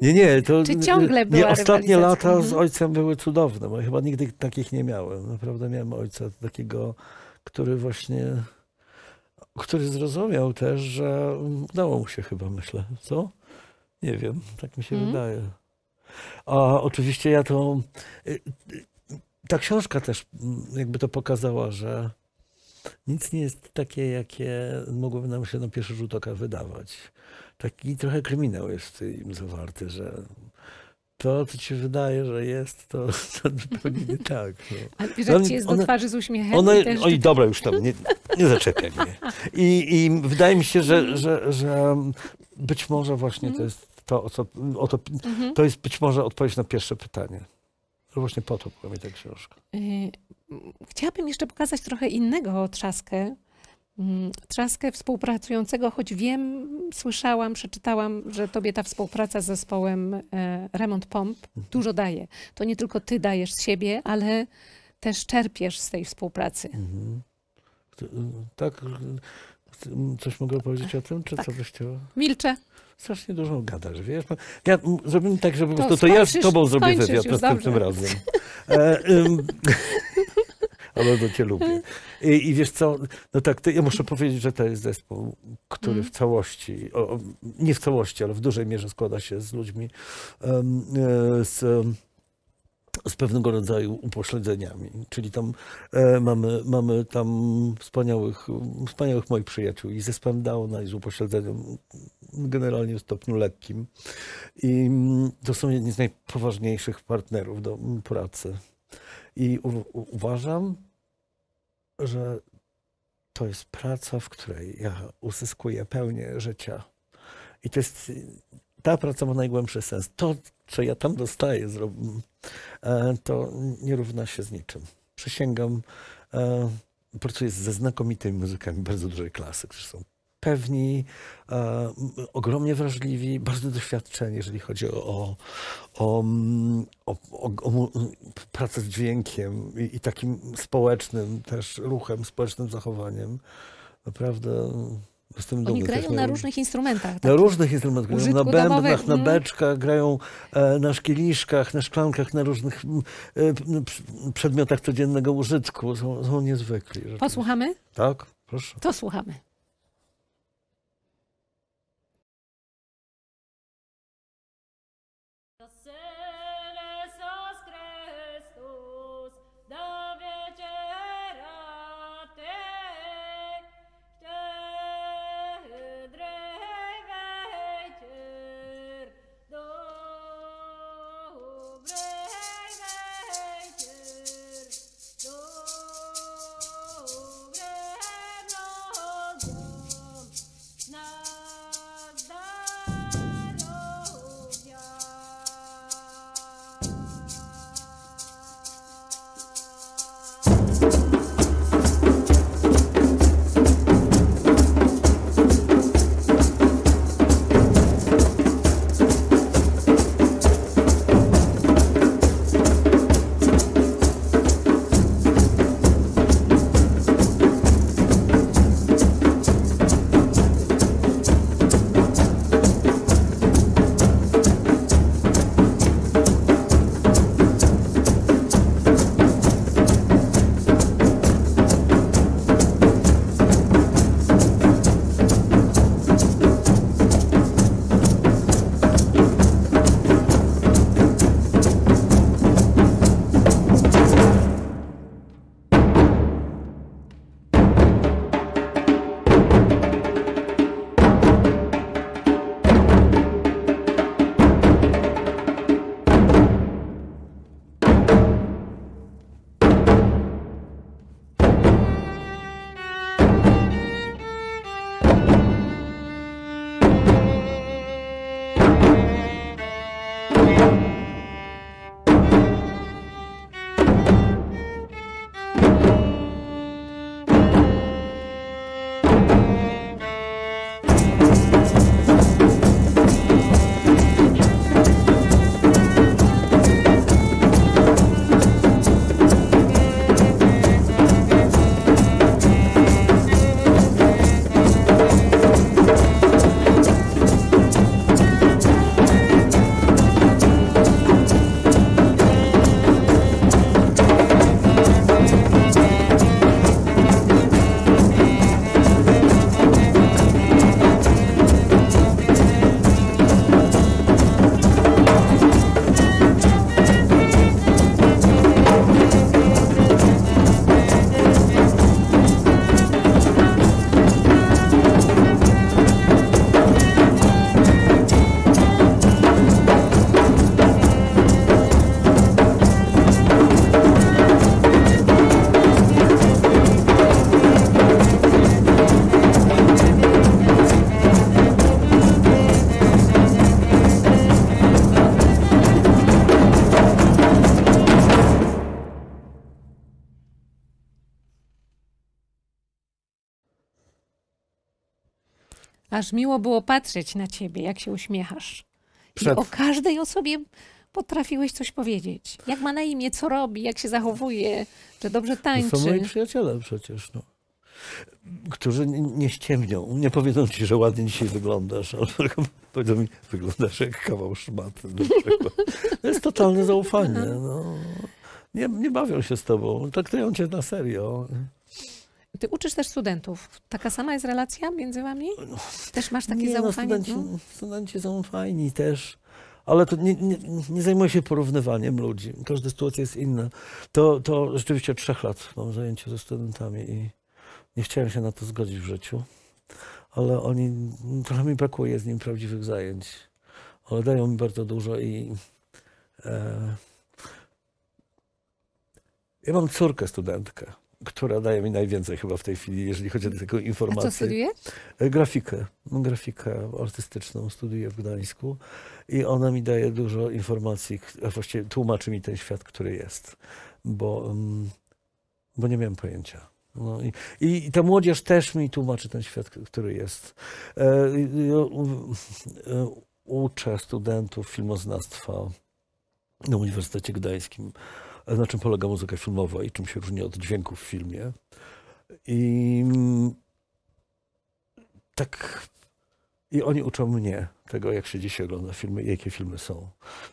nie, nie, to czy ciągle była nie, ostatnie lata z mhm. ojcem były cudowne, bo ja chyba nigdy takich nie miałem. Naprawdę miałem ojca takiego, który właśnie, który zrozumiał też, że udało mu się chyba, myślę, co? Nie wiem, tak mi się hmm. wydaje. A oczywiście ja to, y, y, ta książka też mm, jakby to pokazała, że nic nie jest takie, jakie mogłoby nam się na pierwszy rzut oka wydawać. Taki trochę kryminał jest im zawarty, że to, co ci się wydaje, że jest, to, zupełnie nie tak. No. A że ci jest do twarzy z uśmiechem. One, też, oj, to... dobra, już tam, nie, nie mnie. I, I wydaje mi się, że, że, że być może właśnie to jest to, o co, o to, mhm. to jest być może odpowiedź na pierwsze pytanie. Właśnie po to była mi ta książka. Y, chciałabym jeszcze pokazać trochę innego trzaskę. Mm, trzaskę współpracującego, choć wiem, słyszałam, przeczytałam, że tobie ta współpraca z zespołem e, Remont Pomp mhm. dużo daje. To nie tylko ty dajesz z siebie, ale też czerpiesz z tej współpracy. Mhm. Y, tak, coś mogę powiedzieć o tym, czy tak. co byś chciała? Milczę. Strasznie dużo gadasz, wiesz. No, ja zrobimy tak, żeby to, to, to ja z tobą zrobię wywiad następnym razem. E, um, ale to cię lubię. I, I, wiesz co, no tak, ja muszę powiedzieć, że to jest zespół, który mm. w całości, o, nie w całości, ale w dużej mierze składa się z ludźmi, um, z... Um, z pewnego rodzaju upośledzeniami. Czyli tam e, mamy, mamy tam wspaniałych, wspaniałych moich przyjaciół i ze Spandowna i z upośledzeniem generalnie w stopniu lekkim. I mm, to są jedni z najpoważniejszych partnerów do mm, pracy. I u, u, uważam, że to jest praca, w której ja uzyskuję pełnię życia. I to jest ta praca ma najgłębszy sens. To, co ja tam dostaję, e, to nie równa się z niczym. Przysięgam, e, pracuję ze znakomitymi muzykami bardzo dużej klasy, którzy są pewni, e, ogromnie wrażliwi, bardzo doświadczeni, jeżeli chodzi o, o, o, o pracę z dźwiękiem i, i, takim społecznym też ruchem, społecznym zachowaniem. Naprawdę oni grają na różnych instrumentach. Tak? Na różnych instrumentach. grają na bębnach, na no. beczkach, grają e, na szkieliszkach, na szklankach, na różnych e, przedmiotach codziennego użytku. Są, są niezwykli. Tak Posłuchamy? Tak, proszę. To słuchamy. Aż miło było patrzeć na ciebie, jak się uśmiechasz. Przed... I o każdej osobie potrafiłeś coś powiedzieć. Jak ma na imię, co robi, jak się zachowuje, czy dobrze tańczy. To no są moi przyjaciele przecież. No. Którzy nie ściemnią, nie powiedzą ci, że ładnie dzisiaj wyglądasz, ale powiedzą mi, wyglądasz jak kawał szmaty. To jest totalne zaufanie. No. Nie, nie bawią się z tobą, traktują cię na serio. Ty uczysz też studentów. Taka sama jest relacja między wami? No, też masz takie nie, no, zaufanie? No, studenci, studenci są fajni też. Ale to nie, nie, nie zajmuję się porównywaniem ludzi. Każda sytuacja jest inna. To, to rzeczywiście od trzech lat mam zajęcie ze studentami i nie chciałem się na to zgodzić w życiu. Ale oni, trochę mi brakuje z nim prawdziwych zajęć. Ale dają mi bardzo dużo i e, ja mam córkę studentkę która daje mi najwięcej chyba w tej chwili, jeżeli chodzi o taką informację. A co studiujesz? E, grafikę, grafikę artystyczną studiuję w Gdańsku i ona mi daje dużo informacji, a właściwie tłumaczy mi ten świat, który jest, bo, mm, bo nie miałem pojęcia. No i, i, ta młodzież też mi tłumaczy ten świat, który jest. E, e, uczę studentów filmoznawstwa na Uniwersytecie Gdańskim na czym polega muzyka filmowa i czym się różni od dźwięku w filmie. I mm, tak. I oni uczą mnie tego, jak się dzisiaj ogląda filmy i jakie filmy są.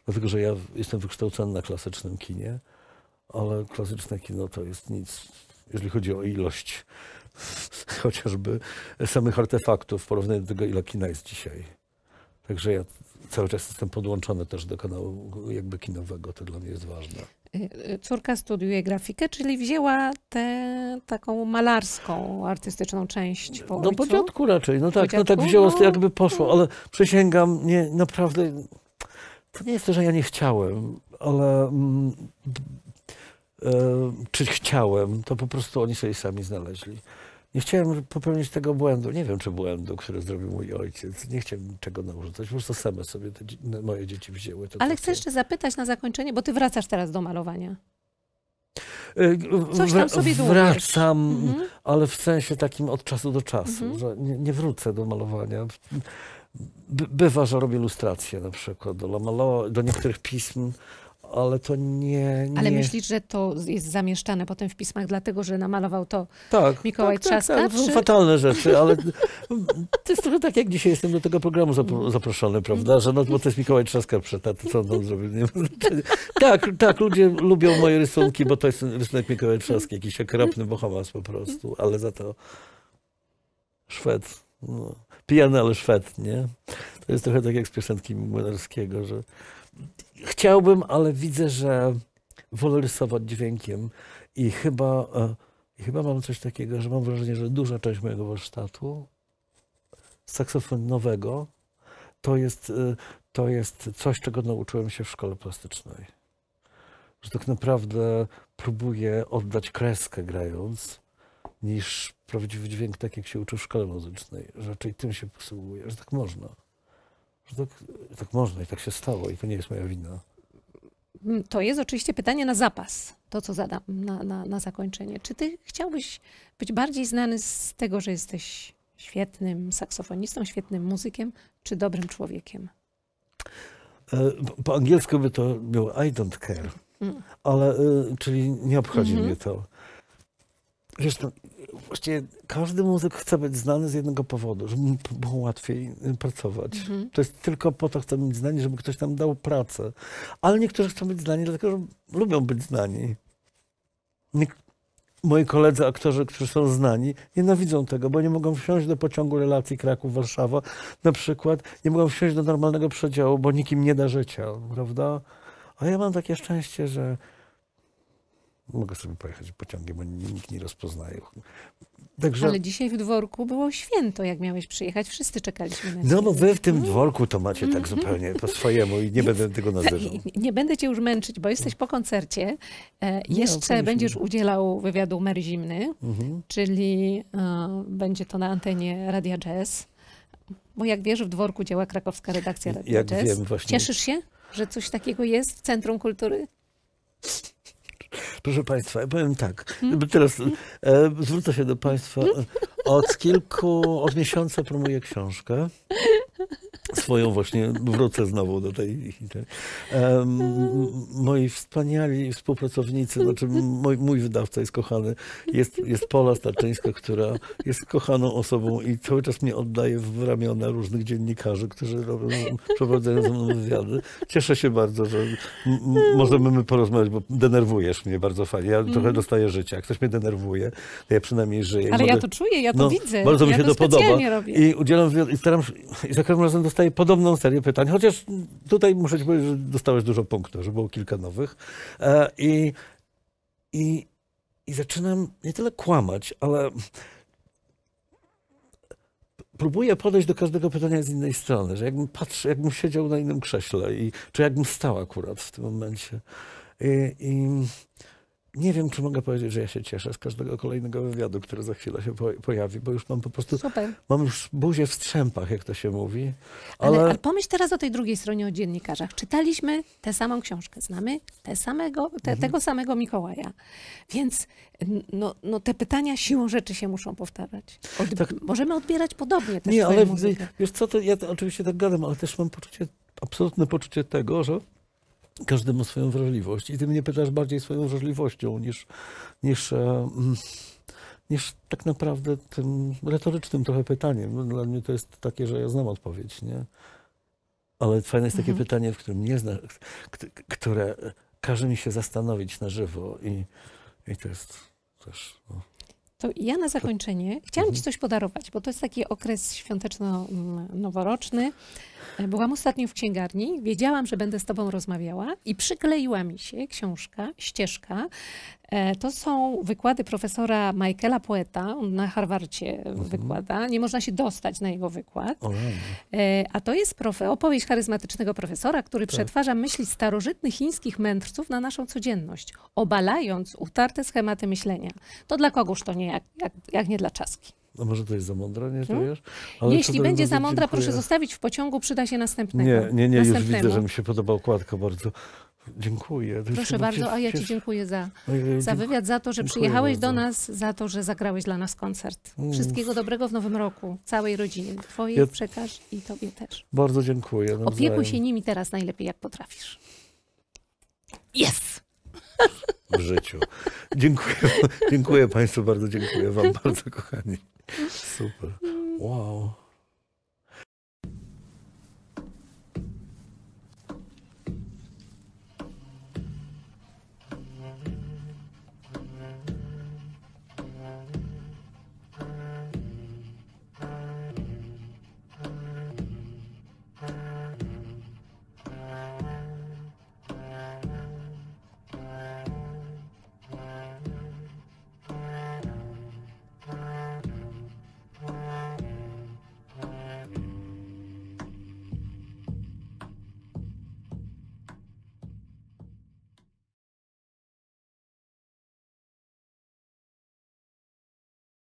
Dlatego, że ja jestem wykształcony na klasycznym kinie, ale klasyczne kino to jest nic, jeżeli chodzi o ilość chociażby samych artefaktów w porównaniu do tego, ile kina jest dzisiaj. Także ja cały czas jestem podłączony też do kanału jakby kinowego, to dla mnie jest ważne. Y, córka studiuje grafikę, czyli wzięła tę taką malarską, artystyczną część po No po dziadku raczej, no tak, no tak wzięło, no. jakby poszło, ale przysięgam, nie, naprawdę, to nie jest to, że ja nie chciałem, ale mm, e, czy chciałem, to po prostu oni sobie sami znaleźli. Nie chciałem popełnić tego błędu. Nie wiem, czy błędu, który zrobił mój ojciec. Nie chciałem czego narzucać. Po prostu same sobie te, moje dzieci wzięły. To Ale chcę jeszcze zapytać na zakończenie, bo ty wracasz teraz do malowania. Y, Coś tam sobie dłubiesz. Wracam, mhm. ale w sensie takim od czasu do czasu, mhm. że nie, nie, wrócę do malowania. bywa, że robię ilustracje na przykład do Lamalo, do niektórych pism, ale to nie, nie, Ale myślisz, że to jest zamieszczane potem w pismach, dlatego że namalował to tak, Mikołaj tak, Trzaska? Tak, tak. Czy... Są fatalne rzeczy, ale to jest trochę tak, jak dzisiaj jestem do tego programu zaproszony, prawda? Że no, bo to jest Mikołaj Trzaska przeta, to co on zrobił? Nie tak, tak, ludzie lubią moje rysunki, bo to jest rysunek Mikołaj Trzaski, jakiś okropny bohomas po prostu, ale za to Szwed. No, pijany, ale Szwed, nie? To jest trochę tak jak z piosenki Młynarskiego, że Chciałbym, ale widzę, że wolę rysować dźwiękiem i chyba, e, chyba mam coś takiego, że mam wrażenie, że duża część mojego warsztatu saksofonowego to jest, e, to jest coś, czego nauczyłem się w szkole plastycznej. Że tak naprawdę próbuję oddać kreskę grając, niż prawdziwy dźwięk tak, jak się uczy w szkole muzycznej. Raczej tym się posługuję, że tak można. Że tak, tak można i tak się stało i to nie jest moja wina. Mm, to jest oczywiście pytanie na zapas, to co zadam na, na, na zakończenie. Czy ty chciałbyś być bardziej znany z tego, że jesteś świetnym saksofonistą, świetnym muzykiem, czy dobrym człowiekiem? E, po angielsku by to było I don't care, mm. ale e, czyli nie obchodzi mm -hmm. mnie to. Zresztą właściwie każdy muzyk chce być znany z jednego powodu, żeby mu było łatwiej y, pracować. Mhm. To jest tylko po to, chcemy być znani, żeby ktoś nam dał pracę. Ale niektórzy chcą być znani, dlatego że lubią być znani. Niek moi koledzy aktorzy, którzy są znani, nienawidzą tego, bo nie mogą wsiąść do pociągu relacji Kraków-Warszawa na przykład, nie mogą wsiąść do normalnego przedziału, bo nikim nie da życia, prawda? A ja mam takie szczęście, że Mogę sobie pojechać pociągiem, bo nikt nie rozpoznaje. Także... Ale dzisiaj w dworku było święto, jak miałeś przyjechać. Wszyscy czekaliśmy na ciebie. No bo wy w tym mhm. dworku to macie tak mhm. zupełnie po swojemu i nie będę tego nazywał. Nie, nie będę cię już męczyć, bo jesteś po koncercie. E, jeszcze nie, będziesz udzielał wywiadu Mary Zimny, mhm. czyli e, będzie to na antenie Radia Jazz. Bo jak wiesz, w dworku działa krakowska redakcja Radia jak Jazz. Wiem, właśnie... Cieszysz się, że coś takiego jest w Centrum Kultury? Proszę Państwa, ja powiem tak. Hmm? Teraz E, zwrócę się do Państwa. Hmm? Od kilku, od miesiąca promuję książkę swoją właśnie, wrócę znowu do tej um, moi wspaniali współpracownicy, znaczy mój, mój wydawca jest kochany, jest, jest Pola Starczyńska, która jest kochaną osobą i cały czas mnie oddaje w ramiona różnych dziennikarzy, którzy robią, przeprowadzają ze mną wywiady. Cieszę się bardzo, że możemy my porozmawiać, bo denerwujesz mnie bardzo fajnie. Ja mm. trochę dostaję życia. Jak ktoś mnie denerwuje, to ja przynajmniej żyję. Ale Mogę... ja to czuję, ja to no, widzę. Bardzo ja mi się to, to podoba. Robię. I udzielam wywiad i staram się, i za każdym razem dostaję dostaję podobną serię pytań, chociaż tutaj muszę ci powiedzieć, że dostałeś dużo punktów, że było kilka nowych. E, I, i, i zaczynam nie tyle kłamać, ale próbuję podejść do każdego pytania z innej strony, że jakbym patrzył, jakbym siedział na innym krześle, i, czy jakbym stał akurat w tym momencie. I, i nie wiem, czy mogę powiedzieć, że ja się cieszę z każdego kolejnego wywiadu, który za chwilę się pojawi, bo już mam po prostu. Super. Mam już buzię w strzępach, jak to się mówi. Ale... ale, ale pomyśl teraz o tej drugiej stronie o dziennikarzach. Czytaliśmy tę samą książkę, znamy te samego, te, mhm. tego samego Mikołaja. Więc no, no, te pytania siłą rzeczy się muszą powtarzać. Od... Tak. Możemy odbierać podobnie te Nie, ale muzykę. wiesz co, to ja to oczywiście tak gadam, ale też mam poczucie, absolutne poczucie tego, że każdemu swoją wrażliwość. I ty mnie pytasz bardziej swoją wrażliwością niż, niż, e, mm, niż tak naprawdę tym retorycznym trochę pytaniem. No, dla mnie to jest takie, że ja znam odpowiedź, nie? Ale fajne jest takie mhm. pytanie, w którym nie zna, które każe mi się zastanowić na żywo i, i to jest też... No. To ja na zakończenie chciałam Ci mhm. coś podarować, bo to jest taki okres świąteczno-noworoczny. Mm, E, byłam ostatnio w księgarni, wiedziałam, że będę z tobą rozmawiała i przykleiła mi się książka, ścieżka. E, to są wykłady profesora Michaela Poeta, on na Harvardzie mhm. wykłada, nie można się dostać na jego wykład. E, a to jest profe, opowieść charyzmatycznego profesora, który tak. przetwarza myśli starożytnych chińskich mędrców na naszą codzienność, obalając utarte schematy myślenia. To dla kogoż to nie, jak, jak, jak nie dla czaski. A może to jest za mądra, nie hmm? Ale Jeśli będzie za mądra, dziękuję. proszę zostawić w pociągu, przyda się następnego. Nie, nie, nie, już widzę, że mi się podoba okładka bardzo. Dziękuję. proszę bardzo, a ja Ci dziękuję za, no, dziękuję. za wywiad, za to, że przyjechałeś bardzo. do nas, za to, że zagrałeś dla nas koncert. Mm. Wszystkiego dobrego w nowym roku, całej rodzinie. Twojej ja... przekaż i Tobie też. Bardzo dziękuję. Nawzajem. Opiekuj się nimi teraz najlepiej, jak potrafisz. Jest! w życiu. Dziękuję, dziękuję Państwu bardzo, dziękuję Wam bardzo, kochani. Super. Wow.